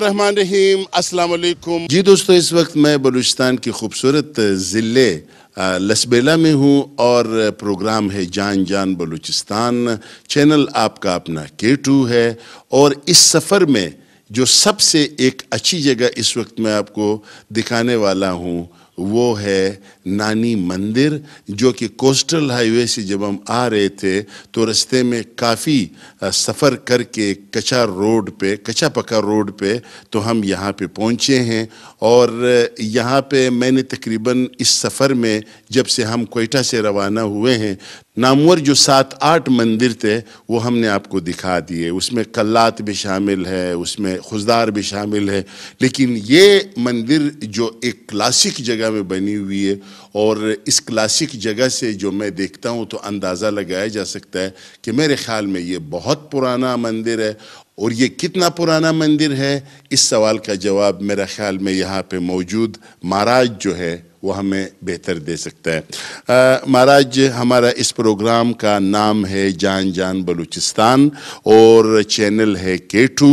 बिस्मिल्लाम जी दोस्तों इस वक्त मैं बलूचिस्तान की खूबसूरत ज़िले लसबेला में हूँ और प्रोग्राम है जान जान बलूचिस्तान चैनल आपका अपना के टू है और इस सफ़र में जो सबसे एक अच्छी जगह इस वक्त मैं आपको दिखाने वाला हूँ वो है नानी मंदिर जो कि कोस्टल हाईवे से जब हम आ रहे थे तो रास्ते में काफ़ी सफ़र करके कचा रोड पे कचा पका रोड पे तो हम यहाँ पे पहुँचे हैं और यहाँ पे मैंने तकरीबन इस सफ़र में जब से हम कोयटा से रवाना हुए हैं नामवर जो सात आठ मंदिर थे वो हमने आपको दिखा दिए उसमें कल्लात भी शामिल है उसमें खुजदार भी शामिल है लेकिन ये मंदिर जो एक क्लासिक जगह में बनी हुई है और इस क्लासिक जगह से जो मैं देखता हूँ तो अंदाज़ा लगाया जा सकता है कि मेरे ख्याल में ये बहुत पुराना मंदिर है और ये कितना पुराना मंदिर है इस सवाल का जवाब मेरा ख्याल में यहाँ पर मौजूद महाराज जो है वो हमें बेहतर दे सकता है महाराज हमारा इस प्रोग्राम का नाम है जान जान बलूचिस्तान और चैनल है के टू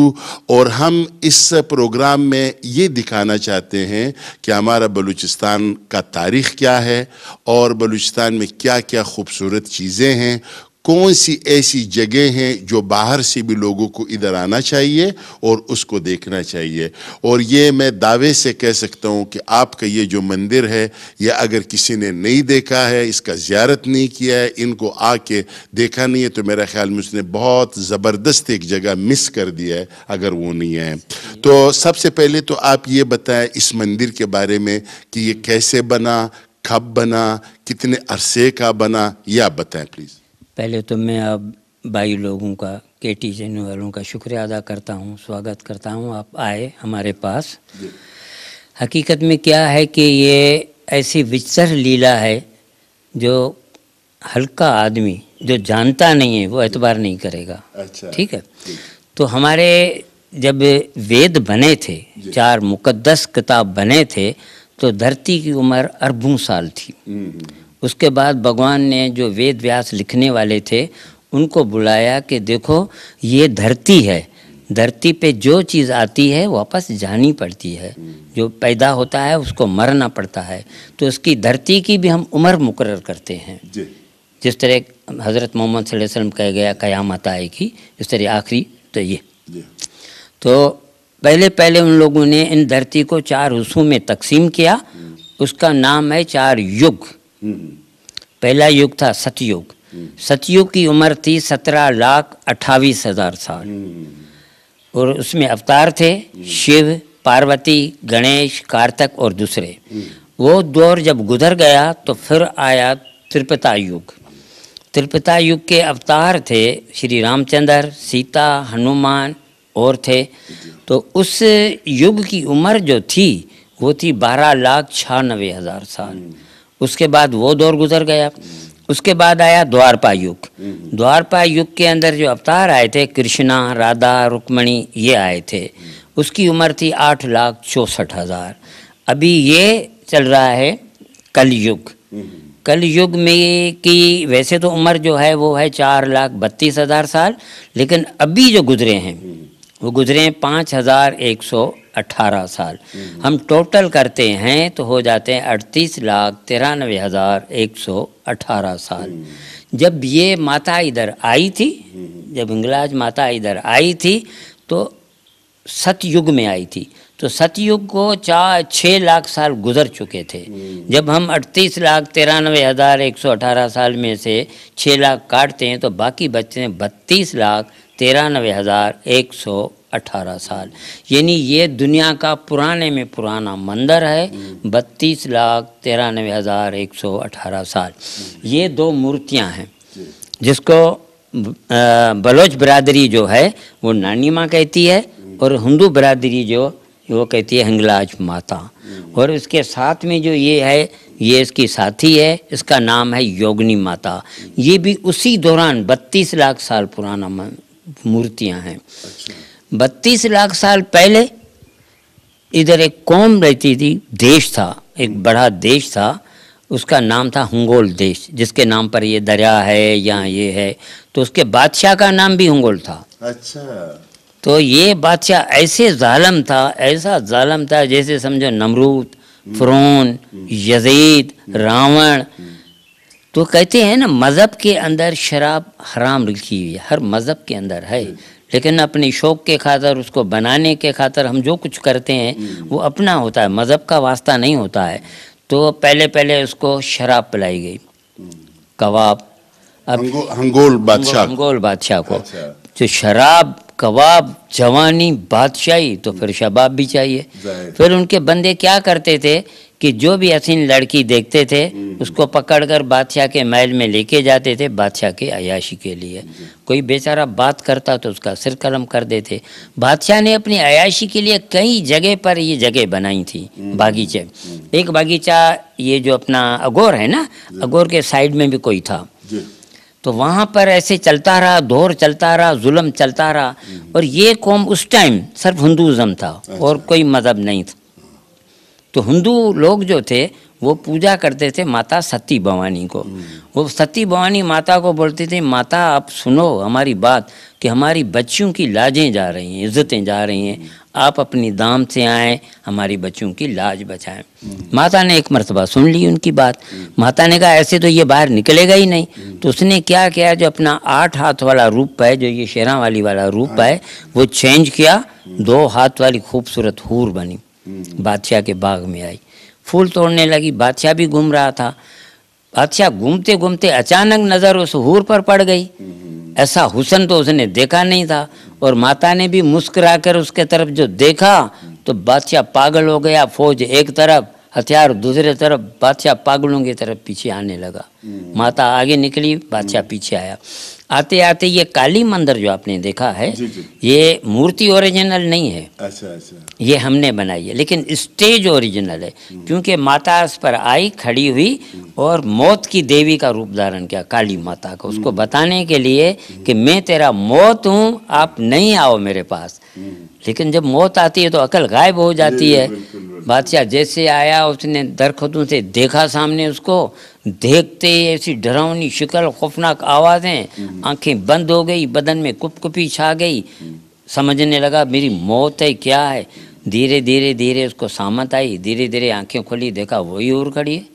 और हम इस प्रोग्राम में ये दिखाना चाहते हैं कि हमारा बलूचिस्तान का तारीख़ क्या है और बलूचिस्तान में क्या क्या खूबसूरत चीज़ें हैं कौन सी ऐसी जगह हैं जो बाहर से भी लोगों को इधर आना चाहिए और उसको देखना चाहिए और ये मैं दावे से कह सकता हूँ कि आपका ये जो मंदिर है या अगर किसी ने नहीं देखा है इसका ज़्यारत नहीं किया है इनको आके देखा नहीं है तो मेरा ख्याल में उसने बहुत ज़बरदस्त एक जगह मिस कर दिया है अगर वो नहीं है तो सबसे पहले तो आप ये बताएं इस मंदिर के बारे में कि ये कैसे बना कब बना कितने अरसे का बना यह आप बताएं प्लीज़ पहले तो मैं अब भाई लोगों का के टी चैन वालों का शुक्रिया अदा करता हूँ स्वागत करता हूँ आप आए हमारे पास हकीकत में क्या है कि ये ऐसी विचर लीला है जो हल्का आदमी जो जानता नहीं है वो एतबार नहीं करेगा अच्छा ठीक है तो हमारे जब वेद बने थे चार मुकद्दस किताब बने थे तो धरती की उम्र अरबों साल थी हम्म, हम्म। उसके बाद भगवान ने जो वेद व्यास लिखने वाले थे उनको बुलाया कि देखो ये धरती है धरती पे जो चीज़ आती है वापस जानी पड़ती है जो पैदा होता है उसको मरना पड़ता है तो उसकी धरती की भी हम उम्र मुकर करते हैं जिस तरह हज़रत मोहम्मद वसल्लम कह गया कयामत आएगी इस तरह आखिरी तो ये तो पहले पहले उन लोगों ने इन धरती को चार हिस्सों में तकसीम किया उसका नाम है चार युग हम्म। पहला युग था सतयुग हम्म। सतयुग की उम्र थी सत्रह लाख अट्ठावीस हजार साल हम्म। और उसमें अवतार थे शिव पार्वती गणेश कार्तक और दूसरे वो दौर जब गुजर गया तो फिर आया त्रिपता युग त्रिपता युग के अवतार थे श्री रामचंद्र सीता हनुमान और थे तो उस युग की उम्र जो थी वो थी बारह लाख छियानवे हज़ार साल उसके बाद वो दौर गुजर गया हम्म। उसके बाद आया द्वारपा युग हम्म। द्वारपा युग के अंदर जो अवतार आए थे कृष्णा राधा रुक्मणी ये आए थे हम्म। उसकी उम्र थी आठ लाख चौंसठ हज़ार अभी ये चल रहा है कलयुग कलयुग में की वैसे तो उम्र जो है वो है चार लाख बत्तीस हज़ार साल लेकिन अभी जो गुजरे हैं वो गुजरे हैं पाँच हज़ार एक सौ अट्ठारह साल हम टोटल करते हैं तो हो जाते हैं अड़तीस लाख तिरानवे हज़ार एक सौ अठारह साल जब ये माता इधर आई थी जब इंगलाज माता इधर आई थी तो सतयुग में आई थी तो सतयुग को चार छः लाख साल गुजर चुके थे हम्म। जब हम अड़तीस लाख तिरानवे हज़ार एक सौ अठारह साल में से छः लाख काटते हैं तो बाकी बचते हैं बत्तीस लाख तिरानवे हज़ार एक सौ अठारह साल यानी ये दुनिया का पुराने में पुराना मंदिर है हम्म। बत्तीस लाख तिरानवे हज़ार एक सौ अठारह साल हम्म। ये दो मूर्तियां हैं जिसको बलोच बरादरी जो है वो नानी माँ कहती है और हिंदू बरादरी जो वो कहती है हंगलाज माता और इसके साथ में जो ये है ये इसकी साथी है इसका नाम है योगनी माता ये भी उसी दौरान बत्तीस लाख साल पुराना मूर्तियां हैं बत्तीस लाख साल पहले इधर एक कौम रहती थी देश था एक बड़ा देश था उसका नाम था हंगोल देश जिसके नाम पर ये दरिया है या ये है तो उसके बादशाह का नाम भी हंगोल था अच्छा तो ये बादशाह ऐसे ालम था ऐसा ालम था जैसे समझो नमरूद हम्म, फ्रोन हम्म, हम्म, यजीद रावण तो कहते हैं ना मज़हब के अंदर शराब हराम लिखी हुई है हर मज़हब के अंदर है लेकिन अपने शौक़ के खातर उसको बनाने के खातर हम जो कुछ करते हैं वो अपना होता है मज़हब का वास्ता नहीं होता है तो पहले पहले उसको शराब पिलाई गई कबाब अब हंगोल बादशाह हंगोल बादशाह को अच्छा। तो शराब कबाब जवानी बादशाही तो फिर शबाब भी चाहिए फिर उनके बंदे क्या करते थे कि जो भी हसीन लड़की देखते थे हम्म। उसको पकड़कर बादशाह के महल में लेके जाते थे बादशाह के अयाशी के लिए कोई बेचारा बात करता तो उसका सिर कलम कर देते बादशाह ने अपनी अयाशी के लिए कई जगह पर ये जगह बनाई थी हम्म। बागीचे हम्म। एक बागीचा ये जो अपना अगोर है ना अगोर के साइड में भी कोई था तो वहाँ पर ऐसे चलता रहा दौर चलता रहा जुल्म चलता रहा हम्म। और ये कौम उस टाइम सिर्फ हिंदुज़म था अच्छा। और कोई मज़हब नहीं था तो हिंदू लोग जो थे वो पूजा करते थे माता सती भवानी को हम्म। वो सती भवानी माता को बोलते थे माता आप सुनो हमारी बात कि हमारी बच्चियों की लाजें जा रही हैं इज्जतें जा रही हैं आप अपनी दाम से आएँ हमारी बच्चों की लाज बचाएं माता ने एक मरतबा सुन ली उनकी बात माता ने कहा ऐसे तो ये बाहर निकलेगा ही नहीं, नहीं। तो उसने क्या किया जो अपना आठ हाथ वाला रूप है जो ये शेरा वाली वाला रूप है वो चेंज किया दो हाथ वाली खूबसूरत हूर बनी बादशाह के बाग में आई फूल तोड़ने लगी बादशाह भी घूम रहा था बादशाह घूमते घूमते अचानक नज़र उस हूर पर पड़ गई ऐसा हुसन तो उसने देखा नहीं था और माता ने भी मुस्कुराकर उसके तरफ जो देखा तो बादशाह पागल हो गया फौज एक तरफ हथियार दूसरे तरफ बादशाह पागलों की तरफ पीछे आने लगा माता आगे निकली बादशाह पीछे आया आते आते ये काली मंदिर जो आपने देखा है जी जी। ये मूर्ति ओरिजिनल नहीं है अच्छा अच्छा ये हमने बनाई है लेकिन स्टेज ओरिजिनल है हम्म। क्योंकि माता इस पर आई खड़ी हुई हम्म। और मौत की देवी का रूप धारण किया काली माता का उसको हम्म। बताने के लिए कि मैं तेरा मौत हूँ आप नहीं आओ मेरे पास लेकिन जब मौत आती है तो अकल गायब हो जाती है बादशाह जैसे आया उसने दरखतों से देखा सामने उसको देखते ही ऐसी डरावनी शिकल खौफनाक आवाज़ें हम्म। आंखें बंद हो गई बदन में कुपकुपी छा गई हम्म। समझने लगा मेरी मौत है क्या है धीरे धीरे धीरे उसको सामत आई धीरे धीरे आंखें खोली देखा वही और खड़ी है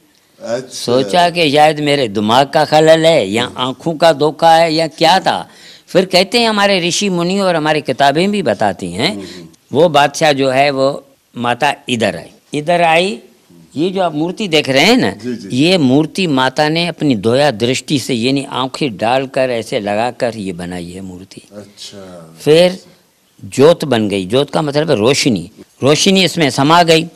अच्छा। सोचा कि शायद मेरे दिमाग का खलल है या हम्म। आंखों का धोखा है या क्या था फिर कहते हैं हमारे ऋषि मुनि और हमारी किताबें भी बताती हैं वो बादशाह जो है वो माता इधर आई इधर आई ये जो आप मूर्ति देख रहे हैं ना ये मूर्ति माता ने अपनी दोया दृष्टि से यानी आंखें डालकर ऐसे लगाकर ये बनाई है मूर्ति अच्छा फिर जोत बन गई जोत का मतलब है रोशनी रोशनी इसमें समा गई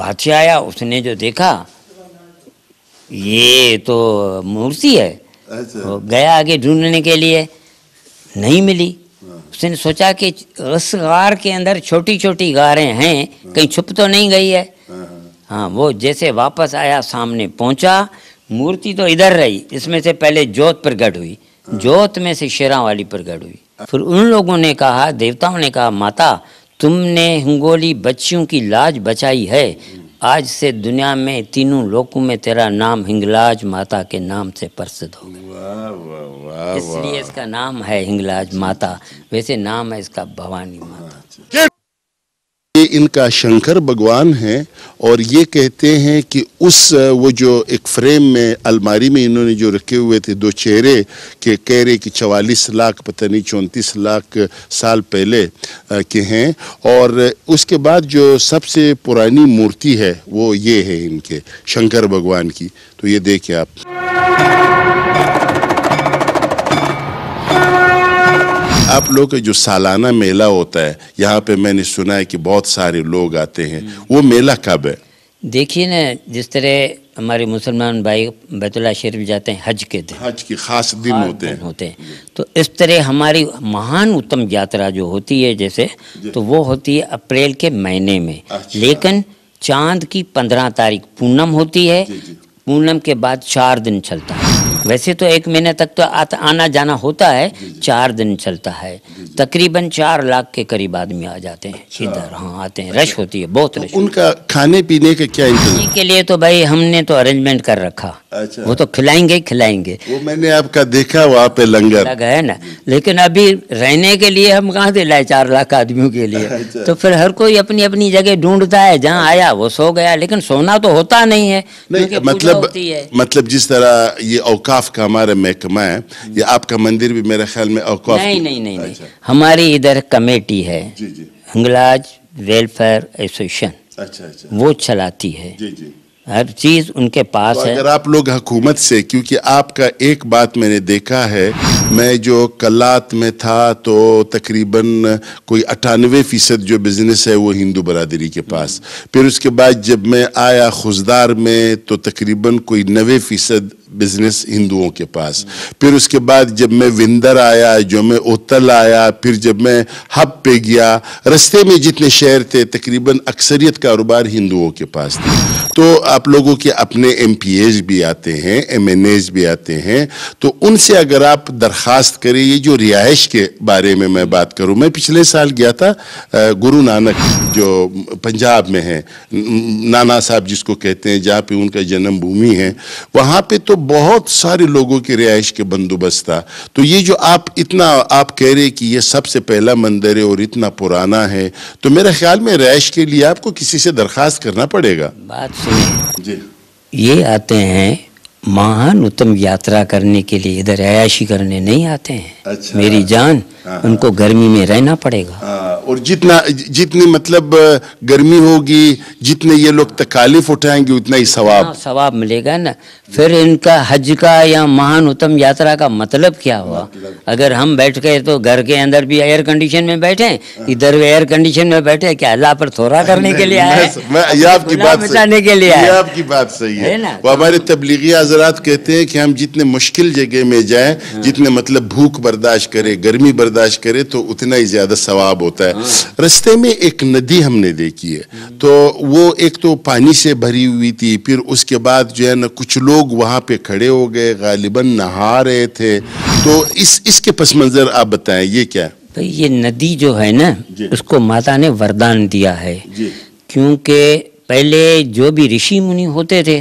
बादशाह आया उसने जो देखा ये तो मूर्ति है अच्छा। गया आगे ढूंढने के लिए नहीं मिली उसने सोचा कि उस गार के अंदर छोटी छोटी गारें हैं कहीं छुप तो नहीं गई है हाँ वो जैसे वापस आया सामने पहुंचा मूर्ति तो इधर रही इसमें से पहले जोत प्रगट हुई जोत में से शेरा वाली प्रगट हुई फिर उन लोगों ने कहा देवताओं ने कहा माता तुमने हंगोली बच्चियों की लाज बचाई है आज से दुनिया में तीनों लोकों में तेरा नाम हिंगलाज माता के नाम से प्रसिद्ध हो गया इसलिए इसका नाम है हिंगलाज माता वैसे नाम है इसका भवानी माता इनका शंकर भगवान है और ये कहते हैं कि उस वो जो एक फ्रेम में अलमारी में इन्होंने जो रखे हुए थे दो चेहरे के कह रहे कि चवालीस लाख पता नहीं चौंतीस लाख साल पहले के हैं और उसके बाद जो सबसे पुरानी मूर्ति है वो ये है इनके शंकर भगवान की तो ये देखिए आप आप लोग का जो सालाना मेला होता है यहाँ पे मैंने सुना है कि बहुत सारे लोग आते हैं वो मेला कब है देखिए ना जिस तरह हमारे मुसलमान भाई बैतुल्ला शरीफ जाते हैं हज के दिन हज के खास दिन होते हैं होते हैं तो इस तरह हमारी महान उत्तम यात्रा जो होती है जैसे तो वो होती है अप्रैल के महीने में अच्छा। लेकिन चांद की पंद्रह तारीख पूनम होती है पूनम के बाद चार दिन चलता है वैसे तो एक महीने तक तो आना जाना होता है चार दिन चलता है तकरीबन चार लाख के करीब आदमी आ जाते हैं अच्छा। इधर हाँ आते हैं अच्छा। रश होती है बहुत तो रश उनका खाने पीने के क्या खाने के लिए तो भाई हमने तो अरेंजमेंट कर रखा अच्छा। वो तो खिलाएंगे खिलाएंगे वो मैंने आपका देखा वहाँ पे लंगर लगा है ना लेकिन अभी रहने के लिए हम कहाँ दे लाए चार लाख आदमियों के लिए अच्छा। तो फिर हर कोई अपनी अपनी जगह ढूंढता है जहाँ आया वो सो गया लेकिन सोना तो होता नहीं है मतलब मतलब जिस तरह ये औकात औकाफ का हमारा महकमा है या आपका मंदिर भी मेरे ख्याल में औकाफ नहीं नहीं नहीं, नहीं। हमारी इधर कमेटी है हंगलाज वेलफेयर एसोसिएशन अच्छा अच्छा वो चलाती है जी जी हर चीज़ उनके पास तो है अगर आप लोग हुकूमत से क्योंकि आपका एक बात मैंने देखा है मैं जो कलात में था तो तकरीबन कोई अट्ठानवे फ़ीसद जो बिज़नेस है वो हिंदू बरदरी के पास फिर उसके बाद जब मैं आया खुजदार में तो तकरीबन कोई नवे फ़ीसद बिजनेस हिंदुओं के पास फिर उसके बाद जब मैं विंदर आया जो मैं ओतल आया फिर जब मैं हब पे गया रस्ते में जितने शहर थे तकरीबन अक्सरियत कारोबार हिंदुओं के पास था तो आप लोगों के अपने एम भी आते हैं एम भी आते हैं तो उनसे अगर आप दरख्वास्त खास कर ये जो रिहाइश के बारे में मैं बात करूँ मैं पिछले साल गया था गुरु नानक जो पंजाब में है नाना साहब जिसको कहते हैं जहाँ पे उनका जन्मभूमि है वहाँ पे तो बहुत सारे लोगों के रिहाइश के बंदोबस्त था तो ये जो आप इतना आप कह रहे कि ये सबसे पहला मंदिर है और इतना पुराना है तो मेरे ख्याल में रिहाइश के लिए आपको किसी से दरख्वास्त करना पड़ेगा बात सुनिए जी ये आते हैं महान उत्तम यात्रा करने के लिए इधर अयाशी करने नहीं आते हैं अच्छा। मेरी जान हाँ। उनको गर्मी में रहना पड़ेगा हाँ, और जितना जितनी मतलब गर्मी होगी जितने ये लोग तकालीफ उठाएंगे उतना ही सवाब हाँ, सवाब मिलेगा ना फिर इनका हज का या महान उत्तम यात्रा का मतलब क्या हुआ मतलब। अगर हम बैठ गए तो घर के अंदर भी एयर कंडीशन में बैठे इधर एयर कंडीशन में बैठे क्या अल्लाह पर थोड़ा करने के लिए आए आपकी बात बचाने के लिए आपकी बात सही है ना वो हमारे तबलीगी हजरात कहते हैं कि हम जितने मुश्किल जगह में जाए जितने मतलब भूख बर्दाश्त करे गर्मी बर्दाश्त बर्दाश्त करे तो उतना ही ज़्यादा सवाब होता है रस्ते में एक नदी हमने देखी है तो वो एक तो पानी से भरी हुई थी फिर उसके बाद जो है ना कुछ लोग वहां पे खड़े हो गए गालिबा नहा रहे थे तो इस इसके पस मंज़र आप बताएं ये क्या तो ये नदी जो है ना उसको माता ने वरदान दिया है क्योंकि पहले जो भी ऋषि मुनि होते थे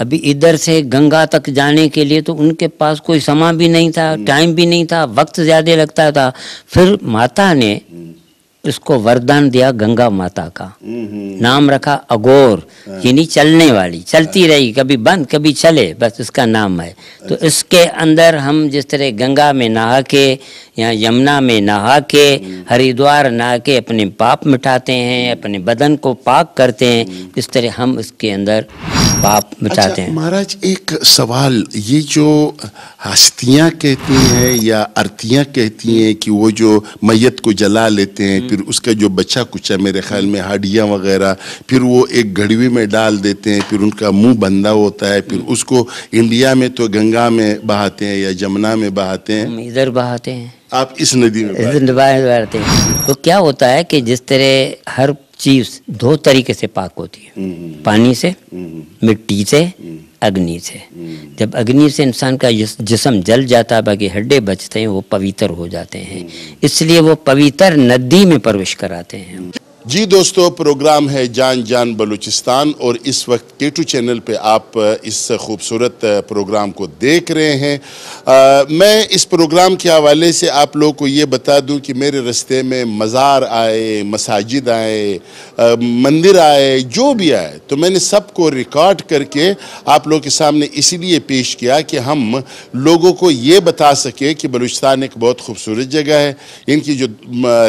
अभी इधर से गंगा तक जाने के लिए तो उनके पास कोई समय भी नहीं था टाइम हम्म। भी नहीं था वक्त ज़्यादा लगता था फिर माता ने इसको हम्म। वरदान दिया गंगा माता का हम्म, नाम रखा अगोर हाँ। यानी चलने वाली चलती हाँ। रही कभी बंद कभी चले बस इसका नाम है तो अच्छा। इसके अंदर हम जिस तरह गंगा में नहा के यहाँ यमुना में नहा के हरिद्वार नहा के अपने पाप मिटाते हैं अपने बदन को पाक करते हैं इस तरह हम उसके अंदर पाप अच्छा, मिटाते अच्छा, हैं महाराज एक सवाल ये जो हस्तियाँ कहती हैं या आरतियाँ कहती हैं कि वो जो मैयत को जला लेते हैं फिर उसका जो बच्चा कुचा मेरे ख्याल में हाडियाँ वगैरह फिर वो एक घड़वी में डाल देते हैं फिर उनका मुंह बंदा होता है फिर उसको इंडिया में तो गंगा में बहाते हैं या जमुना में बहाते हैं इधर बहाते हैं आप इस नदी में इस हैं तो क्या होता है कि जिस तरह हर चीज दो तरीके से पाक होती है हम्म, हम्म। पानी से हम्म, मिट्टी से अग्नि से जब अग्नि से इंसान का जिसम जल जाता है बाकी हड्डे बचते हैं वो पवित्र हो जाते हैं इसलिए वो पवित्र नदी में प्रवेश कराते हैं जी दोस्तों प्रोग्राम है जान जान बलूचिस्तान और इस वक्त के टू चैनल पे आप इस खूबसूरत प्रोग्राम को देख रहे हैं आ, मैं इस प्रोग्राम के हवाले से आप लोगों को ये बता दूं कि मेरे रस्ते में मज़ार आए मसाजिद आए मंदिर आए जो भी आए तो मैंने सबको रिकॉर्ड करके आप लोगों के सामने इसीलिए पेश किया कि हम लोगों को ये बता सकें कि बलूचिस्तान एक बहुत खूबसूरत जगह है इनकी जो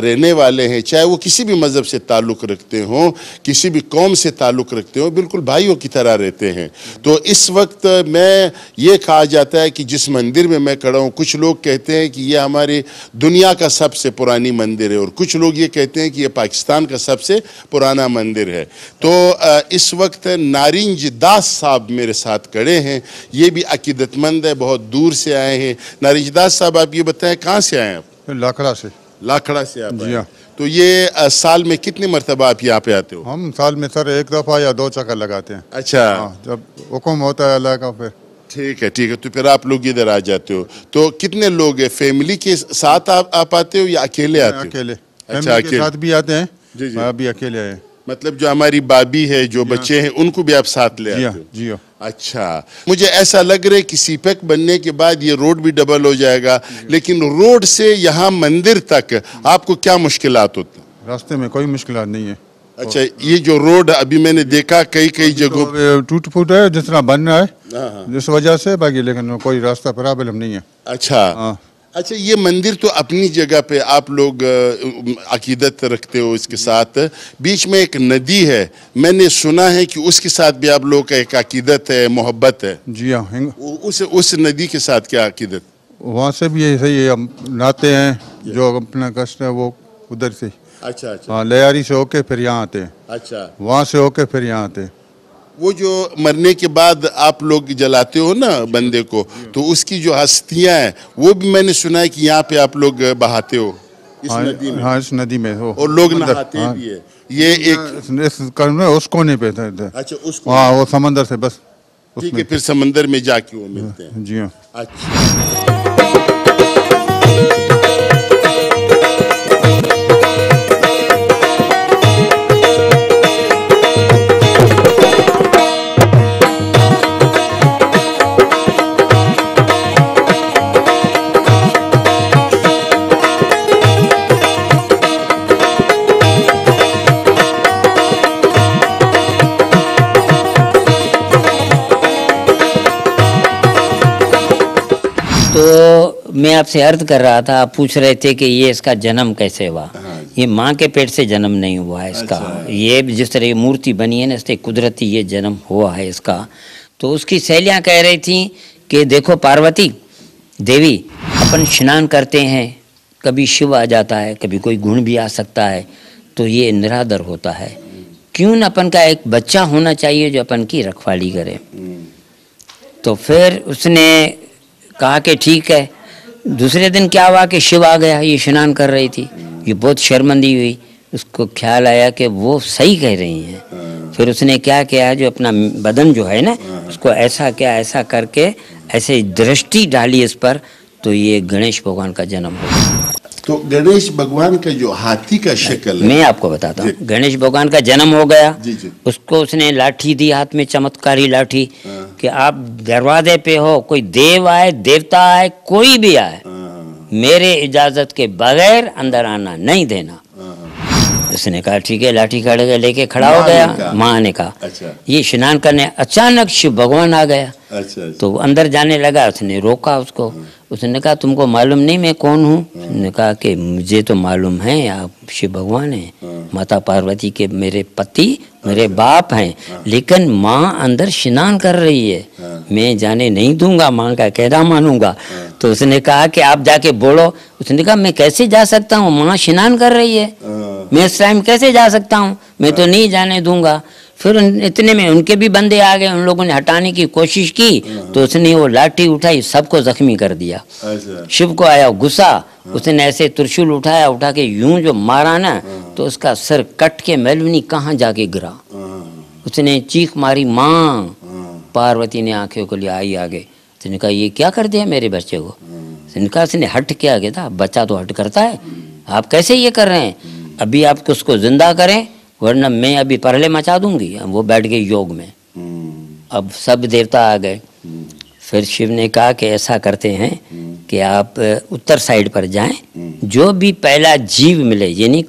रहने वाले हैं चाहे वो किसी भी मज़हब से ताल्लुक़ रखते हों किसी भी कौम से ताल्लुक़ रखते हों बिल्कुल भाइयों की तरह रहते हैं तो इस वक्त मैं ये कहा जाता है कि जिस मंदिर में मैं खड़ा हूँ कुछ लोग कहते हैं कि यह हमारी दुनिया का सबसे पुरानी मंदिर है और कुछ लोग ये कहते हैं कि यह पाकिस्तान का सबसे पुराना मंदिर है तो इस वक्त नारिंज दास साहब मेरे साथ खड़े हैं ये भी अकीदतमंद है बहुत दूर से आए हैं नारिंज दास साहब आप ये बताएं कहाँ से आए आप लाखड़ा से लाखड़ा से आप जी हाँ तो ये साल में कितने मरतबा आप यहाँ पे आते हो हम साल में सर एक दफ़ा या दो चक्कर लगाते हैं अच्छा हाँ, जब हुक्म होता है अल्लाह का फिर ठीक है ठीक है तो फिर आप लोग इधर आ जाते हो तो कितने लोग हैं फैमिली के साथ आप आप आते हो या अकेले आते हो अकेले अच्छा के साथ भी आते हैं जी जी अभी अकेले आए मतलब जो हमारी बाबी है जो हाँ। बच्चे हैं उनको भी आप साथ ले आते हाँ, हो जी अच्छा मुझे ऐसा लग रहा है कि सीपेक बनने के बाद ये रोड भी डबल हो जाएगा लेकिन रोड से यहाँ मंदिर तक आपको क्या मुश्किल होती रास्ते में कोई मुश्किल नहीं है अच्छा ये जो रोड अभी मैंने देखा कई कई तो जगहों टूट फूट है जितना बन रहा है हाँ, हाँ। जिस वजह से बाकी लेकिन कोई रास्ता प्रॉब्लम नहीं है अच्छा हाँ। अच्छा ये मंदिर तो अपनी जगह पे आप लोग अकीदत रखते हो इसके साथ बीच में एक नदी है मैंने सुना है कि उसके साथ भी आप लोग का एक अकीदत है मोहब्बत है जी हाँ उस उस नदी के साथ क्या अकीदत वहाँ से भी ऐसे ही हम नाते हैं जो अपना कष्ट है वो उधर से अच्छा अच्छा हाँ लयारी से होके फिर यहाँ आते हैं अच्छा वहाँ से होके फिर यहाँ आते हैं वो जो मरने के बाद आप लोग जलाते हो ना बंदे को तो उसकी जो हस्तियां हैं वो भी मैंने सुना है कि यहाँ पे आप लोग बहाते हो इस हाँ, नदी में हाँ इस नदी में हो और लोग नहाते हाँ, भी है ये एक उस कोने पे था अच्छा उस हाँ वो समंदर से बस ठीक है फिर समंदर में जाके वो मिलते हैं जी हाँ अच्छा तो मैं आपसे अर्थ कर रहा था आप पूछ रहे थे कि ये इसका जन्म कैसे हुआ हाँ। ये माँ के पेट से जन्म नहीं हुआ है इसका अच्छा। ये जिस तरह मूर्ति बनी है ना इस कुदरती ये जन्म हुआ है इसका तो उसकी सहेलियाँ कह रही थी कि देखो पार्वती देवी अपन स्नान करते हैं कभी शिव आ जाता है कभी कोई गुण भी आ सकता है तो ये निरादर होता है क्यों ना अपन का एक बच्चा होना चाहिए जो अपन की रखवाली करे हम्म। तो फिर उसने कहा कि ठीक है दूसरे दिन क्या हुआ कि शिव आ गया ये स्नान कर रही थी ये बहुत शर्मंदी हुई उसको ख्याल आया कि वो सही कह रही हैं फिर उसने क्या किया जो अपना बदन जो है ना उसको ऐसा क्या ऐसा करके ऐसे दृष्टि डाली इस पर तो ये गणेश भगवान का जन्म हो तो गणेश भगवान का जो हाथी का शक्ल मैं आपको बताता हूँ गणेश भगवान का जन्म हो गया जी जी। उसको उसने लाठी दी हाथ में चमत्कारी लाठी हाँ। कि आप दरवाजे पे हो कोई देव आए देवता आए कोई भी आए हाँ। मेरे इजाजत के बगैर अंदर आना नहीं देना उसने कहा ठीक है लाठी खड़े लेके खड़ा हो गया माँ ने कहा अच्छा। ये स्नान करने अचानक शिव भगवान आ गया अच्छा, अच्छा। तो अंदर जाने लगा उसने रोका उसको हाँ। उसने कहा तुमको मालूम नहीं मैं कौन हूँ हाँ। उसने कहा कि मुझे तो मालूम है आप शिव भगवान हैं हाँ। माता पार्वती के मेरे पति मेरे अच्छा। बाप हैं लेकिन माँ अंदर स्नान कर रही है मैं जाने नहीं दूंगा माँ का कहना मानूंगा तो उसने कहा कि आप जाके बोलो उसने कहा मैं कैसे जा सकता हूँ माँ स्नान कर रही है मैं इस टाइम कैसे जा सकता हूँ मैं तो नहीं जाने दूंगा फिर इतने में उनके भी बंदे आ गए उन लोगों ने हटाने की कोशिश की हाँ। तो उसने वो लाठी उठाई सबको जख्मी कर दिया अच्छा। शिव को आया गुस्सा हाँ। उसने ऐसे त्रिशूल उठाया उठा के यूं जो मारा ना हाँ। तो उसका सर कट के मैलवनी कहाँ जाके गिरा उसने चीख मारी माँ पार्वती ने आंखें को लिया आई आगे उसने कहा ये क्या कर दिया मेरे बच्चे को उसने कहा उसने हट क्या गया था बच्चा तो हट करता है आप कैसे ये कर रहे हैं अभी आप उसको ज़िंदा करें वरना मैं अभी पहले मचा दूंगी वो बैठ गई योग में हम्म। अब सब देवता आ गए हम्म। फिर शिव ने कहा कि ऐसा करते हैं हम्म। कि आप उत्तर साइड पर जाएं जो भी पहला जीव मिले यानी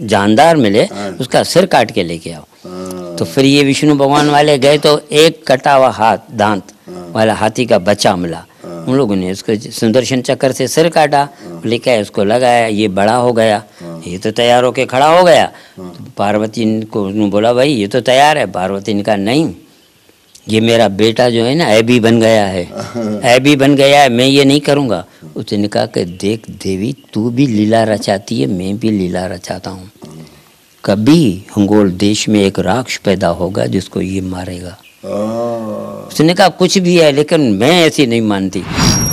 जानदार मिले हाँ। उसका सिर काट के लेके आओ हाँ। तो फिर ये विष्णु भगवान वाले गए तो एक कटा हुआ हाथ दांत हाँ। वाला हाथी का बच्चा मिला उन लोगों ने उसको सुदर्शन चक्कर से सिर काटा लिखा है उसको लगाया ये बड़ा हो गया ये तो तैयार होके खड़ा हो गया तो पार्वती को उसने बोला भाई ये तो तैयार है पार्वती ने कहा नहीं ये मेरा बेटा जो है ना ऐबी बन गया है ऐबी बन गया है मैं ये नहीं करूँगा उसने कहा कि देख देवी तू भी लीला रचाती है मैं भी लीला रचाता हूँ कभी हंगोल देश में एक राक्ष पैदा होगा जिसको ये मारेगा हाँ। उसने कहा कुछ भी है लेकिन मैं ऐसी नहीं मानती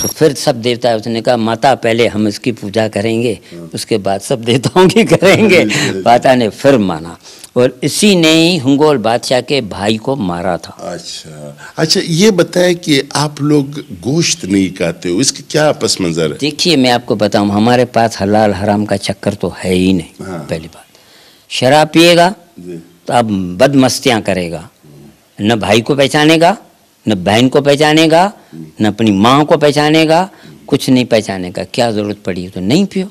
तो फिर सब देवता उसने कहा माता पहले हम इसकी पूजा करेंगे उसके बाद सब देवताओं की करेंगे माता ने फिर माना और इसी ने ही हंगोल बादशाह के भाई को मारा था अच्छा अच्छा ये बताएं कि आप लोग गोश्त नहीं खाते हो इसके क्या आपस मंजर है देखिए मैं आपको बताऊं हमारे पास हलाल हराम का चक्कर तो है ही नहीं हाँ। पहली बात शराब पिएगा तो अब बदमस्तियां करेगा न भाई को पहचानेगा न बहन को पहचानेगा न अपनी माँ को पहचानेगा कुछ नहीं पहचानेगा क्या ज़रूरत पड़ी तो नहीं पियो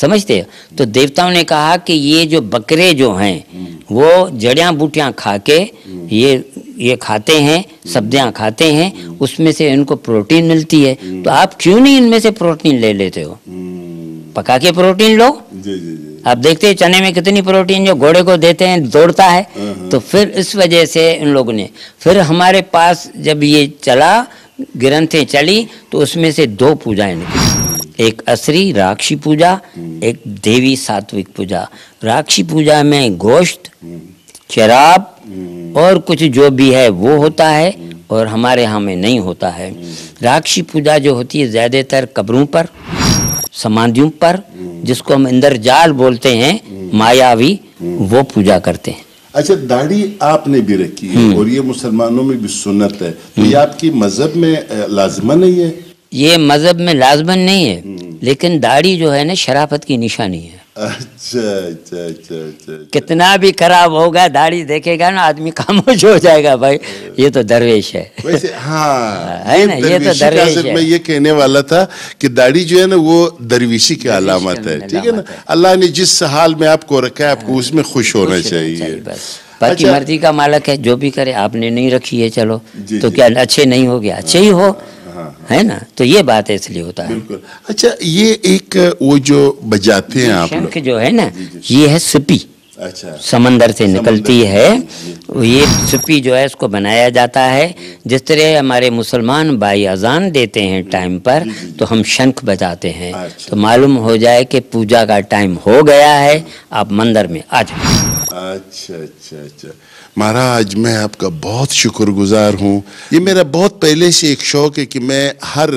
समझते हो तो देवताओं ने कहा कि ये जो बकरे जो हैं वो जड़ियाँ बूटियाँ खा के ये ये खाते हैं सब्जियाँ खाते हैं उसमें से इनको प्रोटीन मिलती है तो आप क्यों नहीं इनमें से प्रोटीन ले लेते हो पका के प्रोटीन लो जी जी आप देखते हैं चने में कितनी प्रोटीन जो घोड़े को देते हैं दौड़ता है तो फिर इस वजह से इन लोगों ने फिर हमारे पास जब ये चला ग्रंथें चली तो उसमें से दो पूजाएं निकली एक असरी राक्षी पूजा हम्म। एक देवी सात्विक पूजा राक्षी पूजा में गोश्त हम्म। शराब हम्म। और कुछ जो भी है वो होता है और हमारे यहाँ में नहीं होता है राक्षी पूजा जो होती है ज़्यादातर कब्रों पर समाधियों पर जिसको हम इंदर जाल बोलते हैं मायावी वो पूजा करते हैं अच्छा दाढ़ी आपने भी रखी है हम्म। और ये मुसलमानों में भी सुन्नत है तो ये हम्म। आपकी मजहब में लाजमन नहीं है ये मजहब में लाजमन नहीं है हम्म। लेकिन दाढ़ी जो है ना शराफत की निशानी है अच्छा, अच्छा अच्छा अच्छा कितना भी खराब होगा दाढ़ी देखेगा ना आदमी खामोश हो जाएगा भाई ये तो दरवेश है वैसे हाँ है ना ये तो दरवेश है मैं ये कहने वाला था कि दाढ़ी जो है ना वो दरवेशी की अलामत है ठीक है ना अल्लाह ने जिस हाल में आपको रखा है हाँ, आपको उसमें खुश होना चाहिए बाकी अच्छा। मर्जी का मालक है जो भी करे आपने नहीं रखी है चलो तो क्या अच्छे नहीं हो गया अच्छे ही हो है ना तो ये बात है इसलिए होता है अच्छा ये एक वो जो बजाते हैं आप शंख जो है ना ये है सिपी अच्छा समंदर से निकलती है ये सिपी जो है इसको बनाया जाता है जिस तरह हमारे मुसलमान भाई अजान देते हैं टाइम पर तो हम शंख बजाते हैं अच्छा। तो मालूम हो जाए कि पूजा का टाइम हो गया है आप मंदिर में आ जाए अच्छा अच्छा अच्छा महाराज मैं आपका बहुत शुक्रगुजार हूँ ये मेरा बहुत पहले से एक शौक़ है कि मैं हर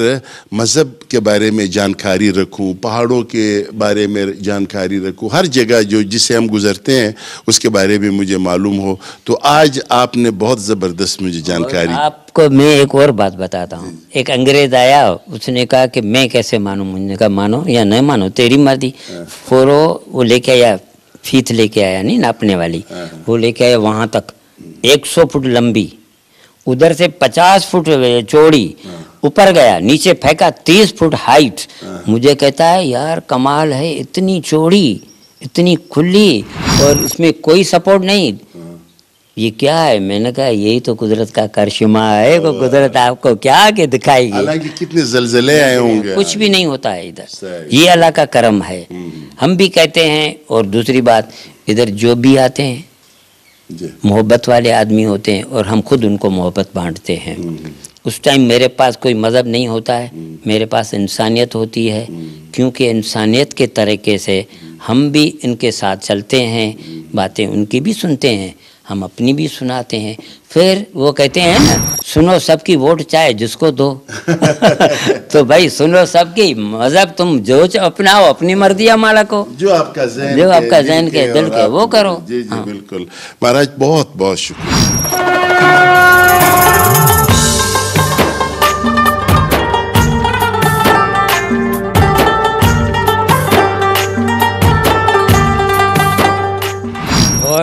मज़हब के बारे में जानकारी रखूँ पहाड़ों के बारे में जानकारी रखूँ हर जगह जो जिसे हम गुज़रते हैं उसके बारे में मुझे मालूम हो तो आज आपने बहुत ज़बरदस्त मुझे जानकारी आपको मैं एक और बात बताता हूँ एक अंग्रेज़ आया उसने कहा कि मैं कैसे मानूँ मुझे कहा मानो या न मानो तेरी मर्जी हाँ। फोरो वो लेके आया फीत लेके आया नहीं नापने वाली वो लेके आया वहाँ तक 100 फुट लंबी उधर से 50 फुट चौड़ी ऊपर गया नीचे फेंका 30 फुट हाइट मुझे कहता है यार कमाल है इतनी चौड़ी इतनी खुली और इसमें कोई सपोर्ट नहीं ये क्या है मैंने कहा यही तो कुदरत का करशमा है वो तो कुदरत आपको क्या के दिखाएगी हालांकि कितने जलजले आए होंगे कुछ भी नहीं होता है इधर ये अल्लाह का करम है हम्म। हम भी कहते हैं और दूसरी बात इधर जो भी आते हैं मोहब्बत वाले आदमी होते हैं और हम खुद उनको मोहब्बत बांटते हैं हम्म। उस टाइम मेरे पास कोई मज़हब नहीं होता है हम्म। मेरे पास इंसानियत होती है क्योंकि इंसानियत के तरीके से हम भी इनके साथ चलते हैं बातें उनकी भी सुनते हैं हम अपनी भी सुनाते हैं फिर वो कहते हैं ना सुनो सबकी वोट चाहे जिसको दो तो भाई सुनो सबकी मजहब तुम जो अपनाओ अपनी मर्जी हमारा को जो आपका जैन जो आपका जैन के दिल के, के वो करो जी जी हाँ। बिल्कुल महाराज बहुत बहुत शुक्रिया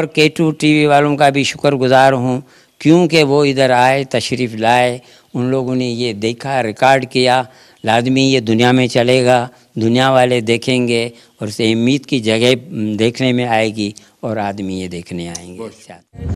और के टू टी वालों का भी शुक्रगुजार हूँ क्योंकि वो इधर आए तशरीफ़ लाए उन लोगों ने ये देखा रिकॉर्ड किया लाजमी ये दुनिया में चलेगा दुनिया वाले देखेंगे और उसे उम्मीद की जगह देखने में आएगी और आदमी ये देखने आएंगे